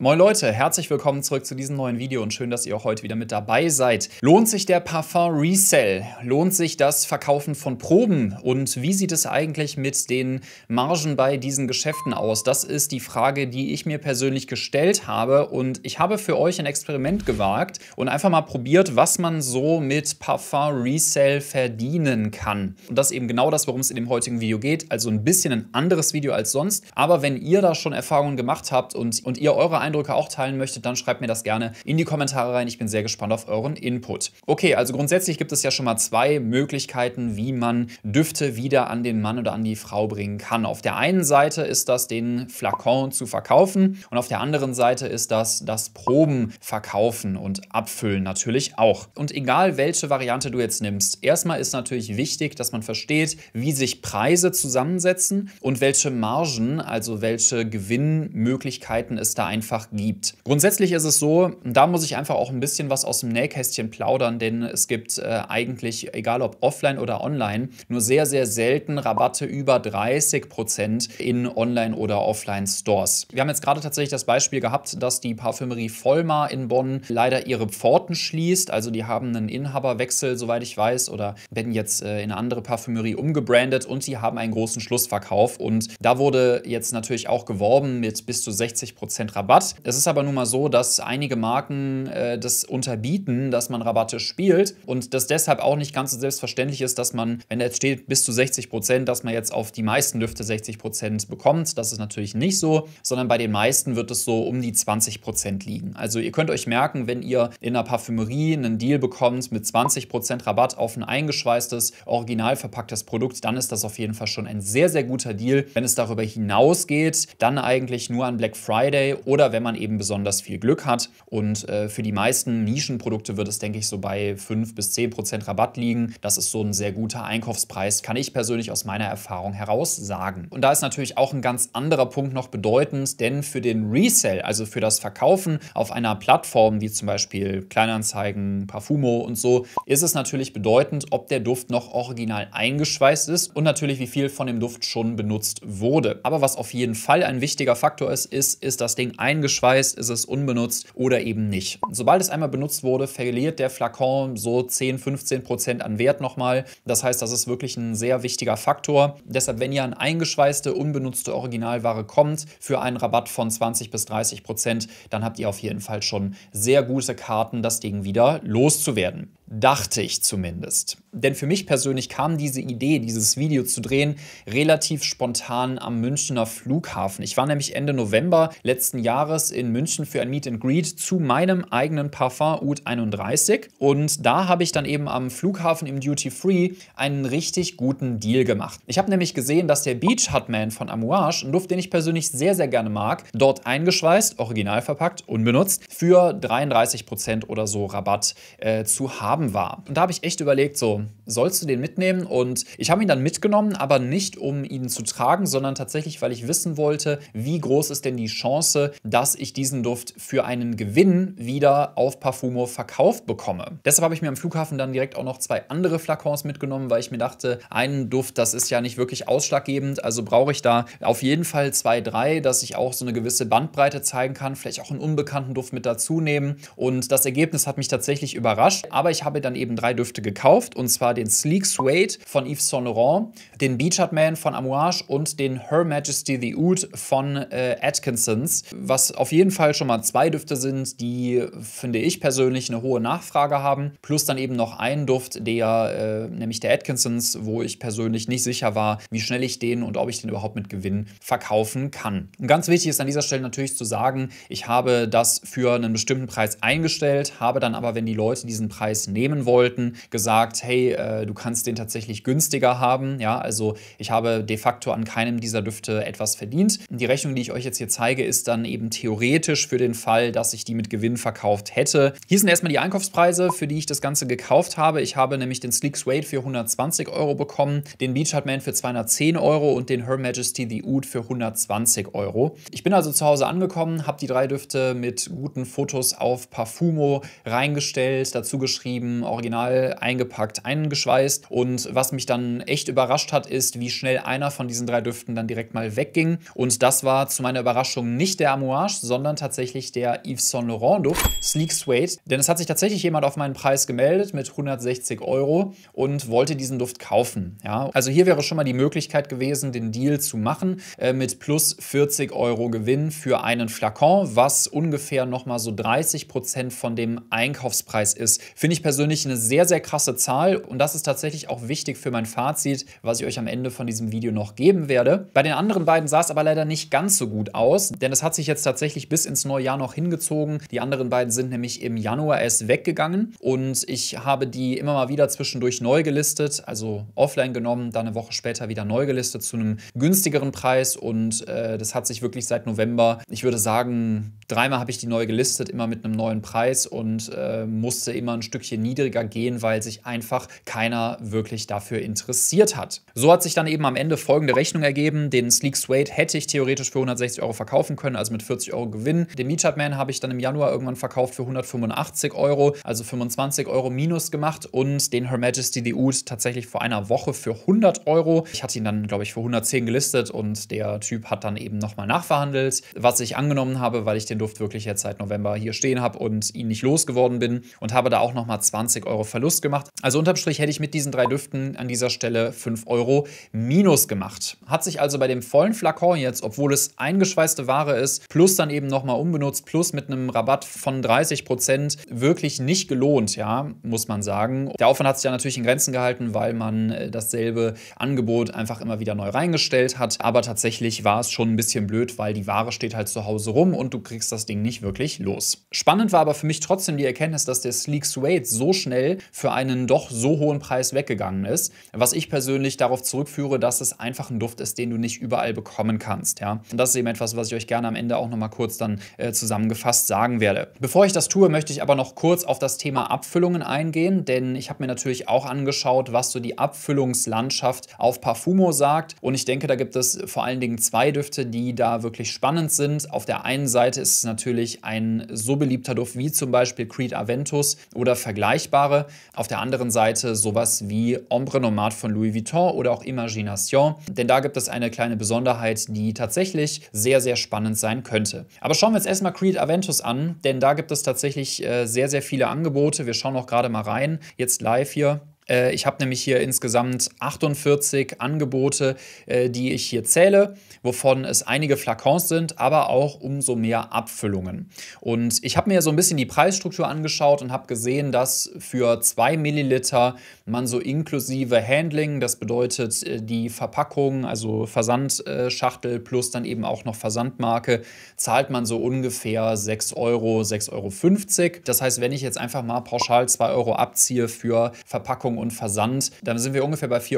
Moin Leute, herzlich willkommen zurück zu diesem neuen Video und schön, dass ihr auch heute wieder mit dabei seid. Lohnt sich der Parfum Resell? Lohnt sich das Verkaufen von Proben? Und wie sieht es eigentlich mit den Margen bei diesen Geschäften aus? Das ist die Frage, die ich mir persönlich gestellt habe und ich habe für euch ein Experiment gewagt und einfach mal probiert, was man so mit Parfum Resell verdienen kann. Und das ist eben genau das, worum es in dem heutigen Video geht. Also ein bisschen ein anderes Video als sonst. Aber wenn ihr da schon Erfahrungen gemacht habt und, und ihr eure Eindrücke auch teilen möchtet, dann schreibt mir das gerne in die Kommentare rein. Ich bin sehr gespannt auf euren Input. Okay, also grundsätzlich gibt es ja schon mal zwei Möglichkeiten, wie man Düfte wieder an den Mann oder an die Frau bringen kann. Auf der einen Seite ist das, den Flakon zu verkaufen und auf der anderen Seite ist das, das Proben verkaufen und abfüllen natürlich auch. Und egal welche Variante du jetzt nimmst, erstmal ist natürlich wichtig, dass man versteht, wie sich Preise zusammensetzen und welche Margen, also welche Gewinnmöglichkeiten es da einfach einfach gibt. Grundsätzlich ist es so, da muss ich einfach auch ein bisschen was aus dem Nähkästchen plaudern, denn es gibt äh, eigentlich, egal ob offline oder online, nur sehr, sehr selten Rabatte über 30 Prozent in Online- oder Offline-Stores. Wir haben jetzt gerade tatsächlich das Beispiel gehabt, dass die Parfümerie Vollmar in Bonn leider ihre Pforten schließt. Also die haben einen Inhaberwechsel, soweit ich weiß, oder werden jetzt äh, in eine andere Parfümerie umgebrandet und die haben einen großen Schlussverkauf. Und da wurde jetzt natürlich auch geworben mit bis zu 60 Prozent Rabatt. Spaß. Es ist aber nun mal so, dass einige Marken äh, das unterbieten, dass man Rabatte spielt und dass deshalb auch nicht ganz so selbstverständlich ist, dass man, wenn jetzt steht bis zu 60 Prozent, dass man jetzt auf die meisten Lüfte 60 Prozent bekommt. Das ist natürlich nicht so, sondern bei den meisten wird es so um die 20 Prozent liegen. Also ihr könnt euch merken, wenn ihr in einer Parfümerie einen Deal bekommt mit 20 Prozent Rabatt auf ein eingeschweißtes, original verpacktes Produkt, dann ist das auf jeden Fall schon ein sehr, sehr guter Deal. Wenn es darüber hinausgeht, dann eigentlich nur an Black Friday oder wenn wenn man eben besonders viel Glück hat. Und äh, für die meisten Nischenprodukte wird es, denke ich, so bei 5 bis 10 Prozent Rabatt liegen. Das ist so ein sehr guter Einkaufspreis, kann ich persönlich aus meiner Erfahrung heraus sagen. Und da ist natürlich auch ein ganz anderer Punkt noch bedeutend, denn für den Resell, also für das Verkaufen auf einer Plattform wie zum Beispiel Kleinanzeigen, Parfumo und so, ist es natürlich bedeutend, ob der Duft noch original eingeschweißt ist und natürlich, wie viel von dem Duft schon benutzt wurde. Aber was auf jeden Fall ein wichtiger Faktor ist, ist, ist das Ding eingeschweißt zusammengeschweißt, ist es unbenutzt oder eben nicht. Sobald es einmal benutzt wurde, verliert der Flakon so 10, 15 Prozent an Wert nochmal. Das heißt, das ist wirklich ein sehr wichtiger Faktor. Deshalb, wenn ihr an eingeschweißte, unbenutzte Originalware kommt, für einen Rabatt von 20 bis 30 Prozent, dann habt ihr auf jeden Fall schon sehr gute Karten, das Ding wieder loszuwerden. Dachte ich zumindest. Denn für mich persönlich kam diese Idee, dieses Video zu drehen, relativ spontan am Münchner Flughafen. Ich war nämlich Ende November letzten Jahres Jahres in München für ein Meet and Greet zu meinem eigenen Parfum Oud 31. Und da habe ich dann eben am Flughafen im Duty Free einen richtig guten Deal gemacht. Ich habe nämlich gesehen, dass der Beach Hutman von Amouage, ein Duft, den ich persönlich sehr, sehr gerne mag, dort eingeschweißt, original verpackt, unbenutzt, für 33% oder so Rabatt äh, zu haben war. Und da habe ich echt überlegt, so, sollst du den mitnehmen? Und ich habe ihn dann mitgenommen, aber nicht, um ihn zu tragen, sondern tatsächlich, weil ich wissen wollte, wie groß ist denn die Chance, dass dass ich diesen Duft für einen Gewinn wieder auf Parfumo verkauft bekomme. Deshalb habe ich mir am Flughafen dann direkt auch noch zwei andere Flakons mitgenommen, weil ich mir dachte, einen Duft, das ist ja nicht wirklich ausschlaggebend, also brauche ich da auf jeden Fall zwei, drei, dass ich auch so eine gewisse Bandbreite zeigen kann, vielleicht auch einen unbekannten Duft mit dazu nehmen und das Ergebnis hat mich tatsächlich überrascht, aber ich habe dann eben drei Düfte gekauft und zwar den Sleek Suede von Yves Saint Laurent, den Beachard Man von Amouage und den Her Majesty the Oud von äh, Atkinsons, was was auf jeden Fall schon mal zwei Düfte sind, die, finde ich persönlich, eine hohe Nachfrage haben. Plus dann eben noch einen Duft, der, äh, nämlich der Atkinsons, wo ich persönlich nicht sicher war, wie schnell ich den und ob ich den überhaupt mit Gewinn verkaufen kann. Und ganz wichtig ist an dieser Stelle natürlich zu sagen, ich habe das für einen bestimmten Preis eingestellt, habe dann aber, wenn die Leute diesen Preis nehmen wollten, gesagt, hey, äh, du kannst den tatsächlich günstiger haben. Ja, also ich habe de facto an keinem dieser Düfte etwas verdient. Die Rechnung, die ich euch jetzt hier zeige, ist dann eben theoretisch für den Fall, dass ich die mit Gewinn verkauft hätte. Hier sind erstmal die Einkaufspreise, für die ich das Ganze gekauft habe. Ich habe nämlich den Sleek Suede für 120 Euro bekommen, den Beachheart Man für 210 Euro und den Her Majesty The Oud für 120 Euro. Ich bin also zu Hause angekommen, habe die drei Düfte mit guten Fotos auf Parfumo reingestellt, dazu geschrieben, original eingepackt, eingeschweißt und was mich dann echt überrascht hat, ist, wie schnell einer von diesen drei Düften dann direkt mal wegging und das war zu meiner Überraschung nicht der Amouage, Hommage, sondern tatsächlich der Yves Saint Laurent Duft Sleek Suede. Denn es hat sich tatsächlich jemand auf meinen Preis gemeldet mit 160 Euro und wollte diesen Duft kaufen. Ja, also hier wäre schon mal die Möglichkeit gewesen, den Deal zu machen äh, mit plus 40 Euro Gewinn für einen Flakon, was ungefähr nochmal so 30 Prozent von dem Einkaufspreis ist. Finde ich persönlich eine sehr, sehr krasse Zahl und das ist tatsächlich auch wichtig für mein Fazit, was ich euch am Ende von diesem Video noch geben werde. Bei den anderen beiden sah es aber leider nicht ganz so gut aus, denn es hat sich jetzt tatsächlich tatsächlich bis ins neue Jahr noch hingezogen. Die anderen beiden sind nämlich im Januar erst weggegangen und ich habe die immer mal wieder zwischendurch neu gelistet, also offline genommen, dann eine Woche später wieder neu gelistet zu einem günstigeren Preis und äh, das hat sich wirklich seit November, ich würde sagen, dreimal habe ich die neu gelistet, immer mit einem neuen Preis und äh, musste immer ein Stückchen niedriger gehen, weil sich einfach keiner wirklich dafür interessiert hat. So hat sich dann eben am Ende folgende Rechnung ergeben, den Sleek Suede hätte ich theoretisch für 160 Euro verkaufen können, also mit 40 140 Euro Gewinn. Den Meetup-Man habe ich dann im Januar irgendwann verkauft für 185 Euro, also 25 Euro minus gemacht und den Her Majesty the Ood tatsächlich vor einer Woche für 100 Euro. Ich hatte ihn dann, glaube ich, für 110 gelistet und der Typ hat dann eben nochmal nachverhandelt, was ich angenommen habe, weil ich den Duft wirklich jetzt seit November hier stehen habe und ihn nicht losgeworden bin und habe da auch nochmal 20 Euro Verlust gemacht. Also unterm Strich hätte ich mit diesen drei Düften an dieser Stelle 5 Euro minus gemacht. Hat sich also bei dem vollen Flakon jetzt, obwohl es eingeschweißte Ware ist, plus plus dann eben nochmal unbenutzt, plus mit einem Rabatt von 30 Prozent wirklich nicht gelohnt, ja, muss man sagen. Der Aufwand hat sich ja natürlich in Grenzen gehalten, weil man äh, dasselbe Angebot einfach immer wieder neu reingestellt hat. Aber tatsächlich war es schon ein bisschen blöd, weil die Ware steht halt zu Hause rum und du kriegst das Ding nicht wirklich los. Spannend war aber für mich trotzdem die Erkenntnis, dass der Sleek Suede so schnell für einen doch so hohen Preis weggegangen ist, was ich persönlich darauf zurückführe, dass es einfach ein Duft ist, den du nicht überall bekommen kannst, ja. Und das ist eben etwas, was ich euch gerne am Ende auch nochmal nochmal kurz dann äh, zusammengefasst sagen werde. Bevor ich das tue, möchte ich aber noch kurz auf das Thema Abfüllungen eingehen, denn ich habe mir natürlich auch angeschaut, was so die Abfüllungslandschaft auf Parfumo sagt und ich denke, da gibt es vor allen Dingen zwei Düfte, die da wirklich spannend sind. Auf der einen Seite ist es natürlich ein so beliebter Duft wie zum Beispiel Creed Aventus oder vergleichbare. Auf der anderen Seite sowas wie Ombre Nomad von Louis Vuitton oder auch Imagination, denn da gibt es eine kleine Besonderheit, die tatsächlich sehr, sehr spannend sein könnte könnte. Aber schauen wir uns erstmal Creed Aventus an, denn da gibt es tatsächlich äh, sehr, sehr viele Angebote. Wir schauen auch gerade mal rein, jetzt live hier. Äh, ich habe nämlich hier insgesamt 48 Angebote, äh, die ich hier zähle, wovon es einige Flakons sind, aber auch umso mehr Abfüllungen. Und ich habe mir so ein bisschen die Preisstruktur angeschaut und habe gesehen, dass für 2 Milliliter man so inklusive Handling, das bedeutet äh, die Verpackung, also Versandschachtel plus dann eben auch noch Versandmarke, zahlt man so ungefähr 6 Euro, 6,50 Euro. Das heißt, wenn ich jetzt einfach mal pauschal 2 Euro abziehe für Verpackung, Versandung und Versand, dann sind wir ungefähr bei 4,50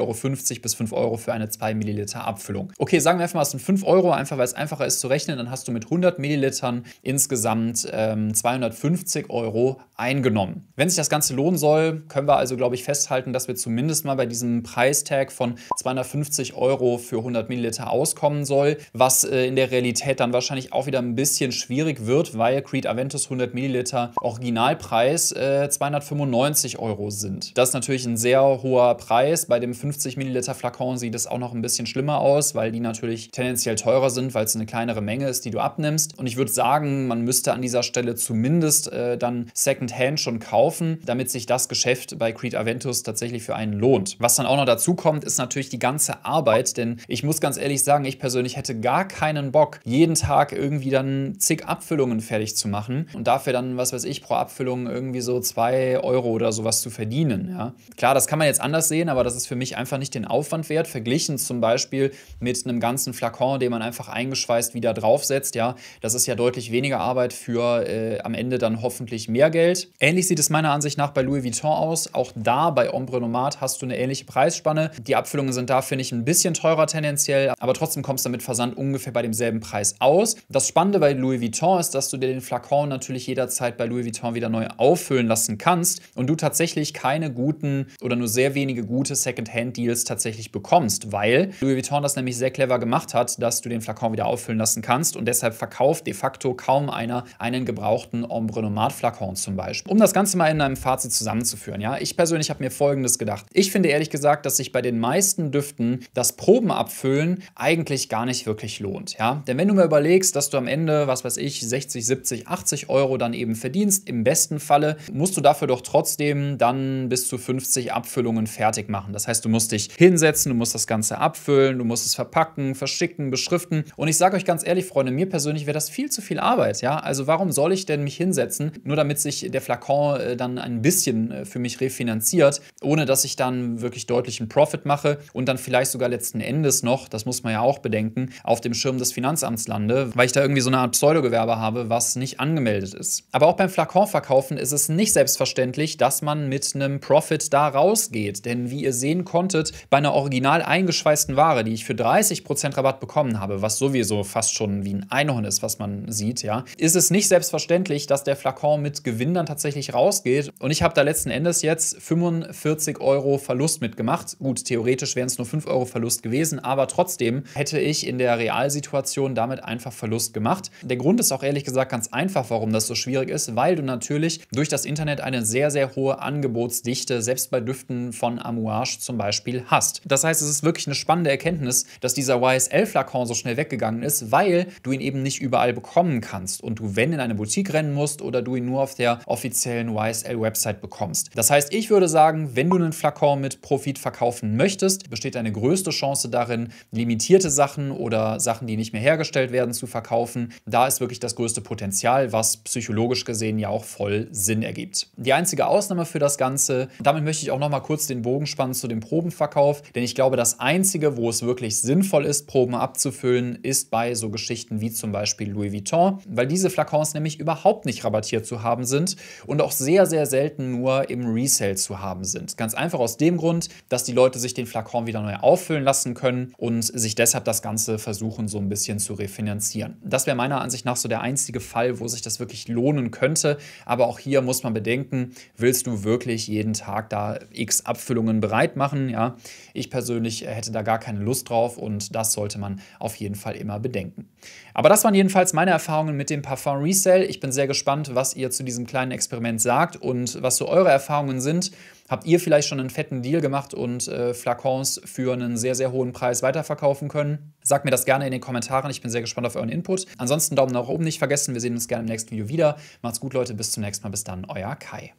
Euro bis 5 Euro für eine 2 Milliliter Abfüllung. Okay, sagen wir einfach mal, es sind 5 Euro, einfach weil es einfacher ist zu rechnen, dann hast du mit 100 Millilitern insgesamt ähm, 250 Euro eingenommen. Wenn sich das Ganze lohnen soll, können wir also, glaube ich, festhalten, dass wir zumindest mal bei diesem Preistag von 250 Euro für 100 Milliliter auskommen soll, was äh, in der Realität dann wahrscheinlich auch wieder ein bisschen schwierig wird, weil Creed Aventus 100 Milliliter Originalpreis äh, 295 Euro sind. Das ist natürlich natürlich ein sehr hoher Preis. Bei dem 50 Milliliter Flakon sieht es auch noch ein bisschen schlimmer aus, weil die natürlich tendenziell teurer sind, weil es eine kleinere Menge ist, die du abnimmst. Und ich würde sagen, man müsste an dieser Stelle zumindest äh, dann Secondhand schon kaufen, damit sich das Geschäft bei Creed Aventus tatsächlich für einen lohnt. Was dann auch noch dazu kommt, ist natürlich die ganze Arbeit, denn ich muss ganz ehrlich sagen, ich persönlich hätte gar keinen Bock, jeden Tag irgendwie dann zig Abfüllungen fertig zu machen und dafür dann, was weiß ich, pro Abfüllung irgendwie so zwei Euro oder sowas zu verdienen. Ja. Klar, das kann man jetzt anders sehen, aber das ist für mich einfach nicht den Aufwand wert, verglichen zum Beispiel mit einem ganzen Flakon, den man einfach eingeschweißt wieder draufsetzt. Ja, das ist ja deutlich weniger Arbeit für äh, am Ende dann hoffentlich mehr Geld. Ähnlich sieht es meiner Ansicht nach bei Louis Vuitton aus. Auch da bei Ombre Nomad hast du eine ähnliche Preisspanne. Die Abfüllungen sind da, finde ich, ein bisschen teurer tendenziell, aber trotzdem kommst du mit Versand ungefähr bei demselben Preis aus. Das Spannende bei Louis Vuitton ist, dass du dir den Flakon natürlich jederzeit bei Louis Vuitton wieder neu auffüllen lassen kannst und du tatsächlich keine guten oder nur sehr wenige gute Second-Hand-Deals tatsächlich bekommst, weil Louis Vuitton das nämlich sehr clever gemacht hat, dass du den Flakon wieder auffüllen lassen kannst und deshalb verkauft de facto kaum einer einen gebrauchten Ombre Nomad Flakon zum Beispiel. Um das Ganze mal in einem Fazit zusammenzuführen, ja, ich persönlich habe mir folgendes gedacht. Ich finde ehrlich gesagt, dass sich bei den meisten Düften das Probenabfüllen eigentlich gar nicht wirklich lohnt, ja. Denn wenn du mir überlegst, dass du am Ende, was weiß ich, 60, 70, 80 Euro dann eben verdienst, im besten Falle musst du dafür doch trotzdem dann bis zu 50 50 Abfüllungen fertig machen. Das heißt, du musst dich hinsetzen, du musst das Ganze abfüllen, du musst es verpacken, verschicken, beschriften. Und ich sage euch ganz ehrlich, Freunde, mir persönlich wäre das viel zu viel Arbeit. Ja, also warum soll ich denn mich hinsetzen, nur damit sich der Flakon äh, dann ein bisschen äh, für mich refinanziert, ohne dass ich dann wirklich deutlichen Profit mache und dann vielleicht sogar letzten Endes noch, das muss man ja auch bedenken, auf dem Schirm des Finanzamts lande, weil ich da irgendwie so eine Art Pseudogewerbe habe, was nicht angemeldet ist. Aber auch beim Flakon verkaufen ist es nicht selbstverständlich, dass man mit einem Profit da rausgeht. Denn wie ihr sehen konntet, bei einer original eingeschweißten Ware, die ich für 30% Rabatt bekommen habe, was sowieso fast schon wie ein Einhorn ist, was man sieht, ja, ist es nicht selbstverständlich, dass der Flakon mit Gewinn dann tatsächlich rausgeht. Und ich habe da letzten Endes jetzt 45 Euro Verlust mitgemacht. Gut, theoretisch wären es nur 5 Euro Verlust gewesen, aber trotzdem hätte ich in der Realsituation damit einfach Verlust gemacht. Der Grund ist auch ehrlich gesagt ganz einfach, warum das so schwierig ist, weil du natürlich durch das Internet eine sehr, sehr hohe Angebotsdichte, selbst selbst bei Düften von Amouage zum Beispiel hast. Das heißt, es ist wirklich eine spannende Erkenntnis, dass dieser YSL-Flakon so schnell weggegangen ist, weil du ihn eben nicht überall bekommen kannst und du, wenn, in eine Boutique rennen musst oder du ihn nur auf der offiziellen YSL-Website bekommst. Das heißt, ich würde sagen, wenn du einen Flakon mit Profit verkaufen möchtest, besteht eine größte Chance darin, limitierte Sachen oder Sachen, die nicht mehr hergestellt werden, zu verkaufen. Da ist wirklich das größte Potenzial, was psychologisch gesehen ja auch voll Sinn ergibt. Die einzige Ausnahme für das Ganze, damit möchte möchte ich auch noch mal kurz den Bogen spannen zu dem Probenverkauf, denn ich glaube, das Einzige, wo es wirklich sinnvoll ist, Proben abzufüllen, ist bei so Geschichten wie zum Beispiel Louis Vuitton, weil diese Flakons nämlich überhaupt nicht rabattiert zu haben sind und auch sehr, sehr selten nur im Resale zu haben sind. Ganz einfach aus dem Grund, dass die Leute sich den Flakon wieder neu auffüllen lassen können und sich deshalb das Ganze versuchen, so ein bisschen zu refinanzieren. Das wäre meiner Ansicht nach so der einzige Fall, wo sich das wirklich lohnen könnte. Aber auch hier muss man bedenken, willst du wirklich jeden Tag da x Abfüllungen bereit machen. Ja, ich persönlich äh, hätte da gar keine Lust drauf und das sollte man auf jeden Fall immer bedenken. Aber das waren jedenfalls meine Erfahrungen mit dem Parfum Resale. Ich bin sehr gespannt, was ihr zu diesem kleinen Experiment sagt und was so eure Erfahrungen sind. Habt ihr vielleicht schon einen fetten Deal gemacht und äh, Flakons für einen sehr, sehr hohen Preis weiterverkaufen können? Sagt mir das gerne in den Kommentaren. Ich bin sehr gespannt auf euren Input. Ansonsten Daumen nach oben nicht vergessen. Wir sehen uns gerne im nächsten Video wieder. Macht's gut, Leute. Bis zum nächsten Mal. Bis dann, euer Kai.